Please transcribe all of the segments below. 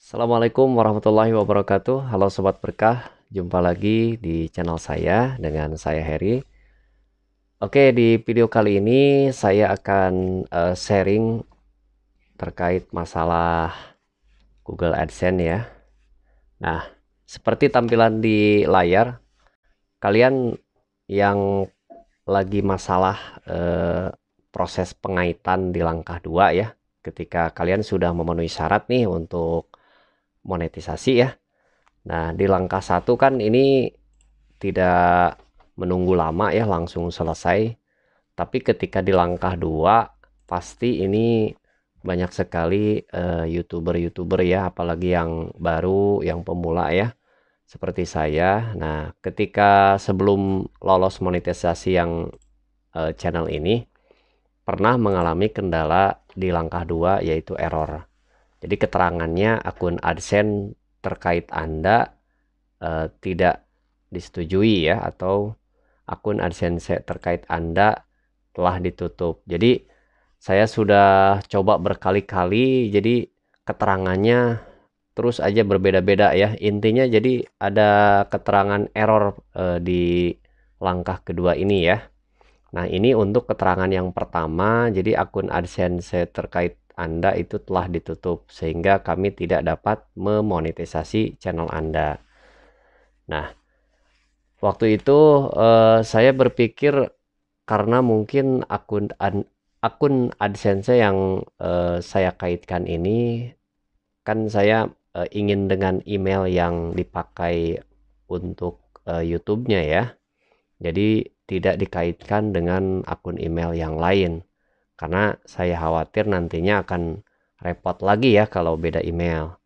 Assalamualaikum warahmatullahi wabarakatuh. Halo sobat berkah, jumpa lagi di channel saya dengan saya Heri. Oke, di video kali ini saya akan uh, sharing terkait masalah Google AdSense ya. Nah, seperti tampilan di layar, kalian yang lagi masalah eh, proses pengaitan di langkah dua ya ketika kalian sudah memenuhi syarat nih untuk monetisasi ya. Nah, di langkah satu kan ini tidak menunggu lama ya langsung selesai. Tapi ketika di langkah dua pasti ini banyak sekali eh, youtuber-youtuber uh, ya, apalagi yang baru, yang pemula ya, seperti saya. Nah, ketika sebelum lolos monetisasi yang uh, channel ini, pernah mengalami kendala di langkah dua yaitu error. Jadi keterangannya akun AdSense terkait Anda eh, tidak disetujui ya atau akun AdSense terkait Anda telah ditutup. Jadi saya sudah coba berkali-kali jadi keterangannya terus aja berbeda-beda ya. Intinya jadi ada keterangan error eh, di langkah kedua ini ya. Nah, ini untuk keterangan yang pertama, jadi akun AdSense terkait anda itu telah ditutup sehingga kami tidak dapat memonetisasi channel Anda. Nah, waktu itu uh, saya berpikir karena mungkin akun akun AdSense yang uh, saya kaitkan ini kan saya uh, ingin dengan email yang dipakai untuk uh, YouTube-nya ya. Jadi tidak dikaitkan dengan akun email yang lain. Karena saya khawatir nantinya akan repot lagi ya kalau beda email.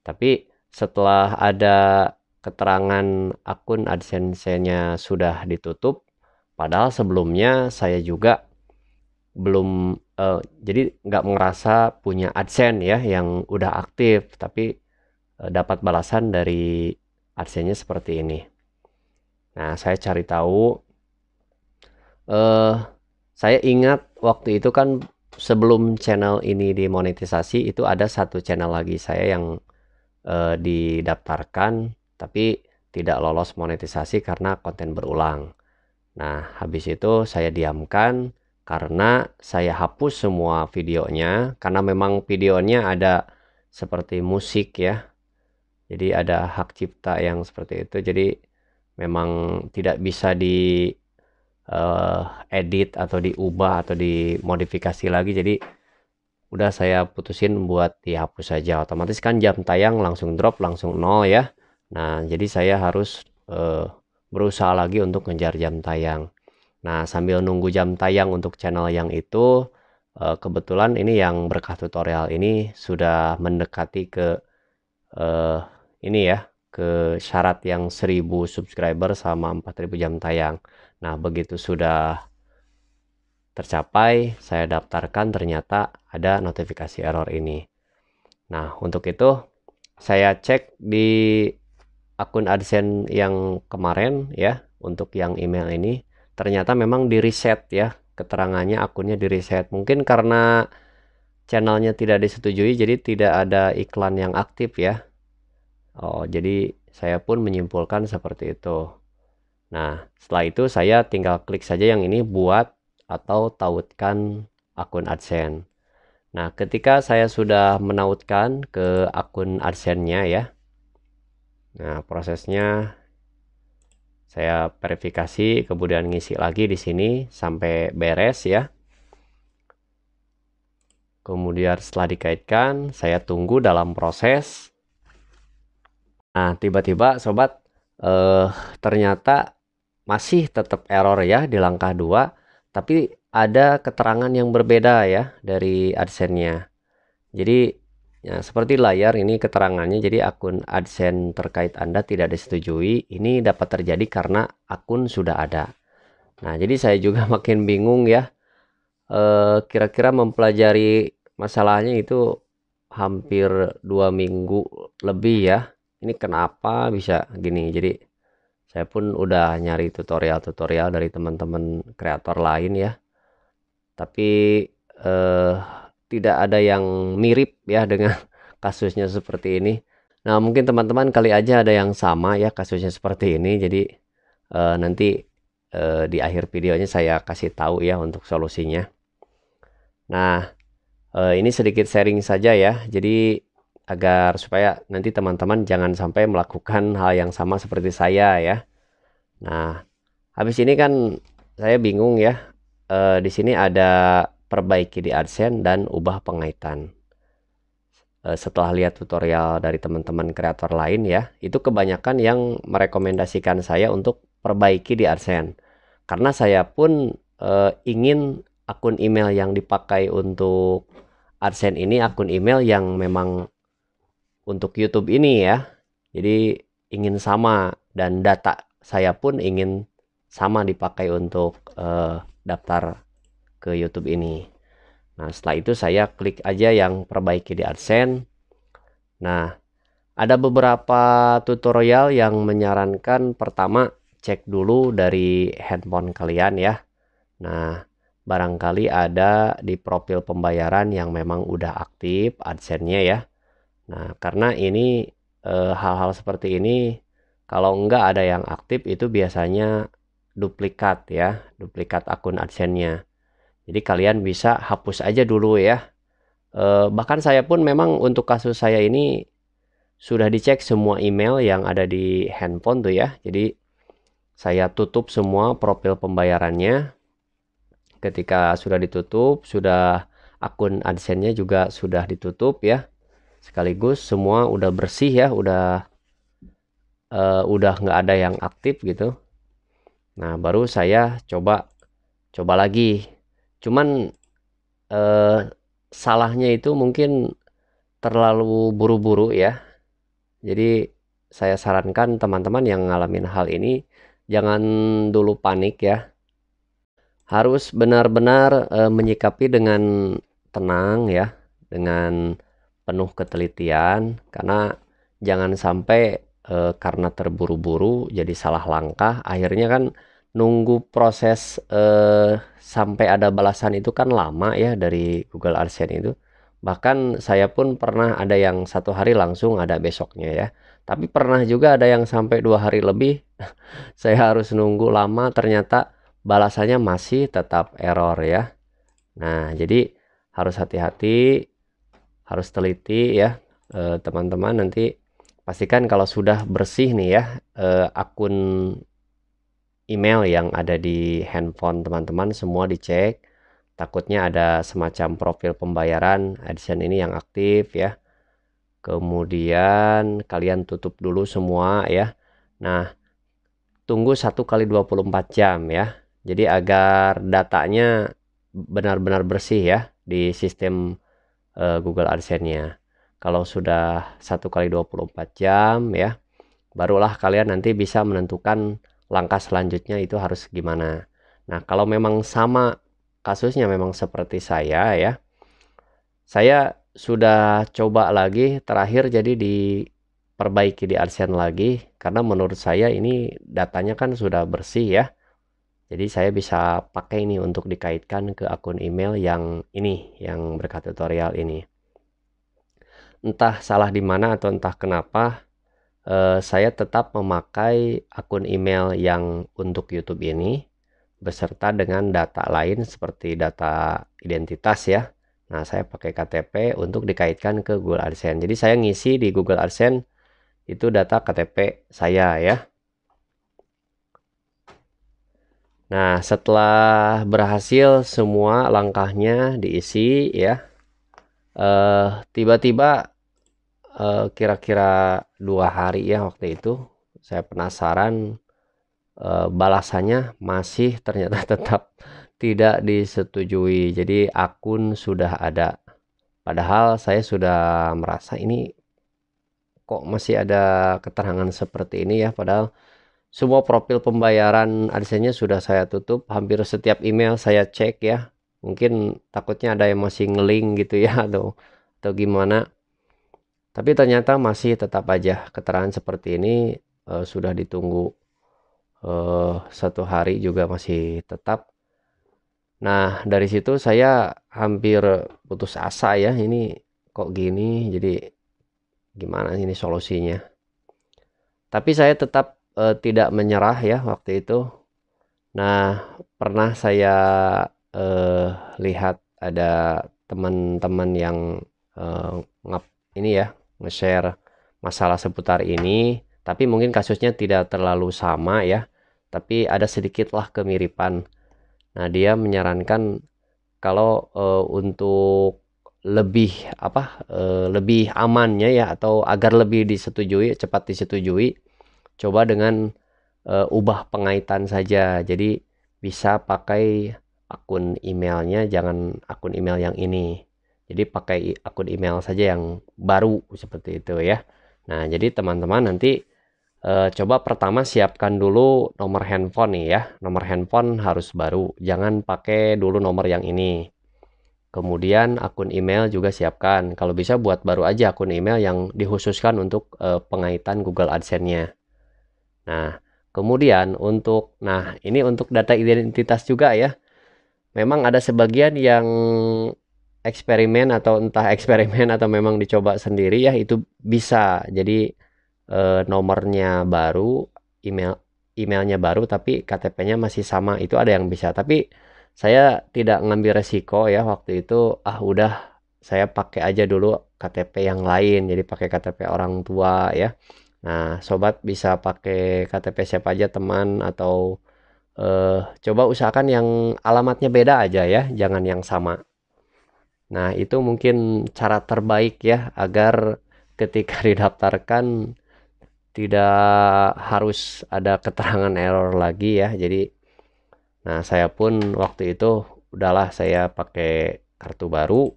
Tapi setelah ada keterangan akun AdSense-nya sudah ditutup, padahal sebelumnya saya juga belum uh, jadi nggak merasa punya AdSense ya yang udah aktif, tapi uh, dapat balasan dari AdSense-nya seperti ini. Nah, saya cari tahu uh, saya ingat waktu itu kan sebelum channel ini dimonetisasi itu ada satu channel lagi saya yang uh, didaftarkan tapi tidak lolos monetisasi karena konten berulang. Nah, habis itu saya diamkan karena saya hapus semua videonya karena memang videonya ada seperti musik ya. Jadi ada hak cipta yang seperti itu. Jadi memang tidak bisa di uh, edit atau diubah atau dimodifikasi lagi jadi udah saya putusin buat dihapus saja otomatis kan jam tayang langsung drop langsung nol ya nah jadi saya harus uh, berusaha lagi untuk ngejar jam tayang nah sambil nunggu jam tayang untuk channel yang itu uh, kebetulan ini yang berkah tutorial ini sudah mendekati ke uh, ini ya ke syarat yang 1000 subscriber sama 4000 jam tayang. Nah, begitu sudah tercapai, saya daftarkan ternyata ada notifikasi error ini. Nah, untuk itu saya cek di akun AdSense yang kemarin ya, untuk yang email ini ternyata memang di reset ya. Keterangannya akunnya di reset. Mungkin karena channelnya tidak disetujui jadi tidak ada iklan yang aktif ya Oh, jadi saya pun menyimpulkan seperti itu. Nah, setelah itu saya tinggal klik saja yang ini buat atau tautkan akun AdSense. Nah, ketika saya sudah menautkan ke akun AdSense-nya ya. Nah, prosesnya saya verifikasi, kemudian ngisi lagi di sini sampai beres ya. Kemudian setelah dikaitkan, saya tunggu dalam proses Nah, tiba-tiba sobat eh ternyata masih tetap error ya di langkah 2, tapi ada keterangan yang berbeda ya dari AdSense-nya. Jadi ya seperti layar ini keterangannya jadi akun AdSense terkait Anda tidak disetujui. Ini dapat terjadi karena akun sudah ada. Nah, jadi saya juga makin bingung ya. Eh, kira-kira eh, mempelajari masalahnya itu hampir dua minggu lebih ya ini kenapa bisa gini jadi saya pun udah nyari tutorial-tutorial dari teman-teman kreator lain ya tapi eh, tidak ada yang mirip ya dengan kasusnya seperti ini nah mungkin teman-teman kali aja ada yang sama ya kasusnya seperti ini jadi eh, nanti eh, di akhir videonya saya kasih tahu ya untuk solusinya nah eh, ini sedikit sharing saja ya jadi agar supaya nanti teman-teman jangan sampai melakukan hal yang sama seperti saya ya. Nah, habis ini kan saya bingung ya. E, di sini ada perbaiki di AdSense dan ubah pengaitan. E, setelah lihat tutorial dari teman-teman kreator lain ya, itu kebanyakan yang merekomendasikan saya untuk perbaiki di AdSense. Karena saya pun e, ingin akun email yang dipakai untuk AdSense ini akun email yang memang untuk YouTube ini ya. Jadi ingin sama dan data saya pun ingin sama dipakai untuk uh, daftar ke YouTube ini. Nah, setelah itu saya klik aja yang perbaiki di AdSense. Nah, ada beberapa tutorial yang menyarankan pertama cek dulu dari handphone kalian ya. Nah, barangkali ada di profil pembayaran yang memang udah aktif AdSense-nya ya. Nah, karena ini eh, hal-hal e, seperti ini kalau enggak ada yang aktif itu biasanya duplikat ya, duplikat akun AdSense-nya. Jadi kalian bisa hapus aja dulu ya. E, bahkan saya pun memang untuk kasus saya ini sudah dicek semua email yang ada di handphone tuh ya. Jadi saya tutup semua profil pembayarannya. Ketika sudah ditutup, sudah akun AdSense-nya juga sudah ditutup ya sekaligus semua udah bersih ya udah uh, udah nggak ada yang aktif gitu nah baru saya coba coba lagi cuman uh, salahnya itu mungkin terlalu buru-buru ya jadi saya sarankan teman-teman yang ngalamin hal ini jangan dulu panik ya harus benar-benar uh, menyikapi dengan tenang ya dengan penuh ketelitian karena jangan sampai e, karena terburu-buru jadi salah langkah akhirnya kan nunggu proses e, sampai ada balasan itu kan lama ya dari Google AdSense itu bahkan saya pun pernah ada yang satu hari langsung ada besoknya ya tapi pernah juga ada yang sampai dua hari lebih saya harus nunggu lama ternyata balasannya masih tetap error ya nah jadi harus hati-hati harus teliti ya eh, teman-teman nanti pastikan kalau sudah bersih nih ya eh, akun email yang ada di handphone teman-teman semua dicek takutnya ada semacam profil pembayaran AdSense ini yang aktif ya kemudian kalian tutup dulu semua ya nah tunggu 1 kali 24 jam ya jadi agar datanya benar-benar bersih ya di sistem uh, Google AdSense-nya. Kalau sudah satu kali 24 jam ya, barulah kalian nanti bisa menentukan langkah selanjutnya itu harus gimana. Nah, kalau memang sama kasusnya memang seperti saya ya. Saya sudah coba lagi terakhir jadi diperbaiki di AdSense lagi karena menurut saya ini datanya kan sudah bersih ya jadi saya bisa pakai ini untuk dikaitkan ke akun email yang ini, yang berkat tutorial ini. Entah salah di mana atau entah kenapa, eh, saya tetap memakai akun email yang untuk YouTube ini, beserta dengan data lain seperti data identitas ya. Nah, saya pakai KTP untuk dikaitkan ke Google AdSense. Jadi saya ngisi di Google AdSense itu data KTP saya ya Nah, setelah berhasil semua langkahnya diisi ya. Eh, tiba-tiba uh, kira-kira dua hari ya waktu itu saya penasaran uh, balasannya masih ternyata tetap tidak disetujui. Jadi akun sudah ada. Padahal saya sudah merasa ini kok masih ada keterangan seperti ini ya padahal semua profil pembayaran adsense sudah saya tutup. Hampir setiap email saya cek ya. Mungkin takutnya ada yang masih ngeling gitu ya atau atau gimana. Tapi ternyata masih tetap aja keterangan seperti ini uh, sudah ditunggu uh, satu hari juga masih tetap. Nah dari situ saya hampir putus asa ya ini kok gini jadi gimana ini solusinya. Tapi saya tetap eh, tidak menyerah ya waktu itu. Nah, pernah saya eh, lihat ada teman-teman yang eh, ngap ini ya, nge-share masalah seputar ini, tapi mungkin kasusnya tidak terlalu sama ya, tapi ada sedikitlah kemiripan. Nah, dia menyarankan kalau eh, untuk lebih apa eh, lebih amannya ya atau agar lebih disetujui cepat disetujui coba dengan uh, ubah pengaitan saja. Jadi bisa pakai akun emailnya, jangan akun email yang ini. Jadi pakai akun email saja yang baru seperti itu ya. Nah jadi teman-teman nanti e, coba pertama siapkan dulu nomor handphone nih ya. Nomor handphone harus baru, jangan pakai dulu nomor yang ini. Kemudian akun email juga siapkan. Kalau bisa buat baru aja akun email yang dikhususkan untuk e, pengaitan Google AdSense-nya. Nah, kemudian untuk nah ini untuk data identitas juga ya. Memang ada sebagian yang eksperimen atau entah eksperimen atau memang dicoba sendiri ya itu bisa. Jadi e, nomornya baru, email emailnya baru tapi KTP-nya masih sama. Itu ada yang bisa. Tapi saya tidak ngambil resiko ya waktu itu ah udah saya pakai aja dulu KTP yang lain jadi pakai KTP orang tua ya Nah, sobat bisa pakai KTP siapa aja teman atau eh, coba usahakan yang alamatnya beda aja ya, jangan yang sama. Nah, itu mungkin cara terbaik ya agar ketika didaftarkan tidak harus ada keterangan error lagi ya. Jadi nah, saya pun waktu itu udahlah saya pakai kartu baru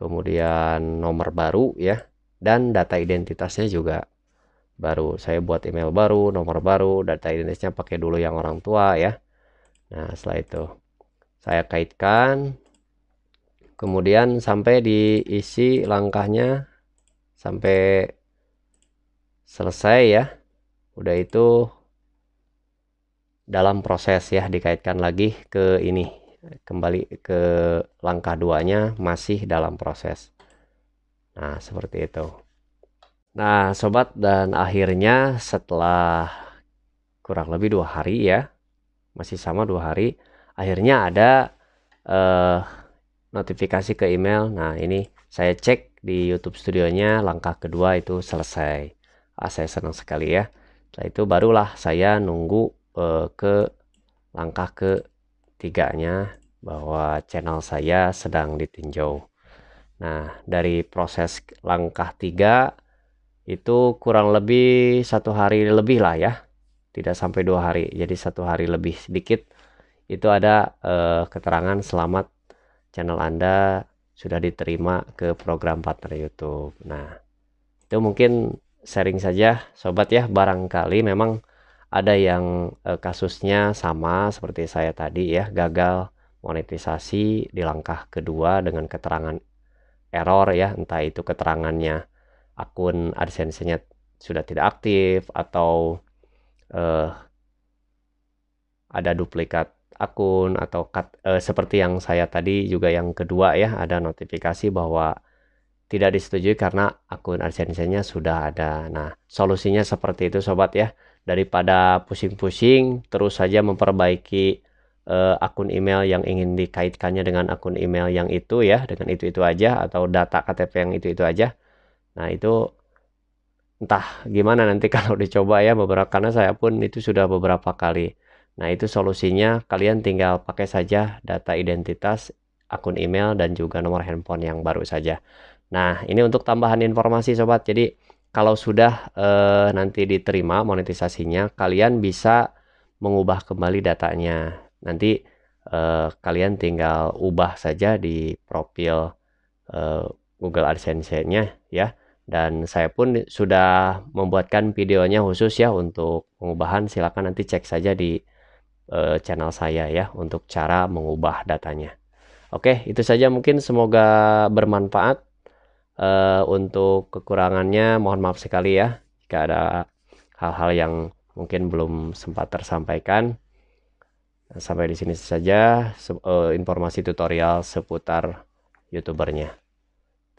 kemudian nomor baru ya dan data identitasnya juga baru. Saya buat email baru, nomor baru, data identitasnya pakai dulu yang orang tua ya. Nah, setelah itu saya kaitkan. Kemudian sampai diisi langkahnya sampai selesai ya. Udah itu dalam proses ya dikaitkan lagi ke ini. Kembali ke langkah duanya masih dalam proses. Nah, seperti itu. Nah, sobat, dan akhirnya setelah kurang lebih dua hari ya, masih sama dua hari, akhirnya ada eh, notifikasi ke email. Nah, ini saya cek di YouTube studionya, langkah kedua itu selesai. Ah, saya senang sekali ya. Setelah itu barulah saya nunggu eh, ke langkah ketiganya bahwa channel saya sedang ditinjau. Nah, dari proses langkah tiga itu kurang lebih satu hari lebih lah ya tidak sampai dua hari jadi satu hari lebih sedikit itu ada uh, keterangan selamat channel anda sudah diterima ke program partner YouTube nah itu mungkin sharing saja sobat ya barangkali memang ada yang uh, kasusnya sama seperti saya tadi ya gagal monetisasi di langkah kedua dengan keterangan error ya entah itu keterangannya akun AdSense-nya sudah tidak aktif atau uh, ada duplikat akun atau cut, uh, eh, seperti yang saya tadi juga yang kedua ya ada notifikasi bahwa tidak disetujui karena akun AdSense-nya sudah ada. Nah, solusinya seperti itu sobat ya. Daripada pusing-pusing terus saja memperbaiki uh, akun email yang ingin dikaitkannya dengan akun email yang itu ya, dengan itu-itu aja atau data KTP yang itu-itu aja. Nah, itu entah gimana nanti kalau dicoba ya beberapa karena saya pun itu sudah beberapa kali. Nah, itu solusinya kalian tinggal pakai saja data identitas, akun email dan juga nomor handphone yang baru saja. Nah, ini untuk tambahan informasi sobat. Jadi, kalau sudah eh, nanti diterima monetisasinya, kalian bisa mengubah kembali datanya. Nanti eh, kalian tinggal ubah saja di profil eh, Google AdSense-nya ya dan saya pun sudah membuatkan videonya khusus ya untuk pengubahan silahkan nanti cek saja di uh, channel saya ya untuk cara mengubah datanya oke itu saja mungkin semoga bermanfaat uh, untuk kekurangannya mohon maaf sekali ya jika ada hal-hal yang mungkin belum sempat tersampaikan sampai di sini saja uh, informasi tutorial seputar youtubernya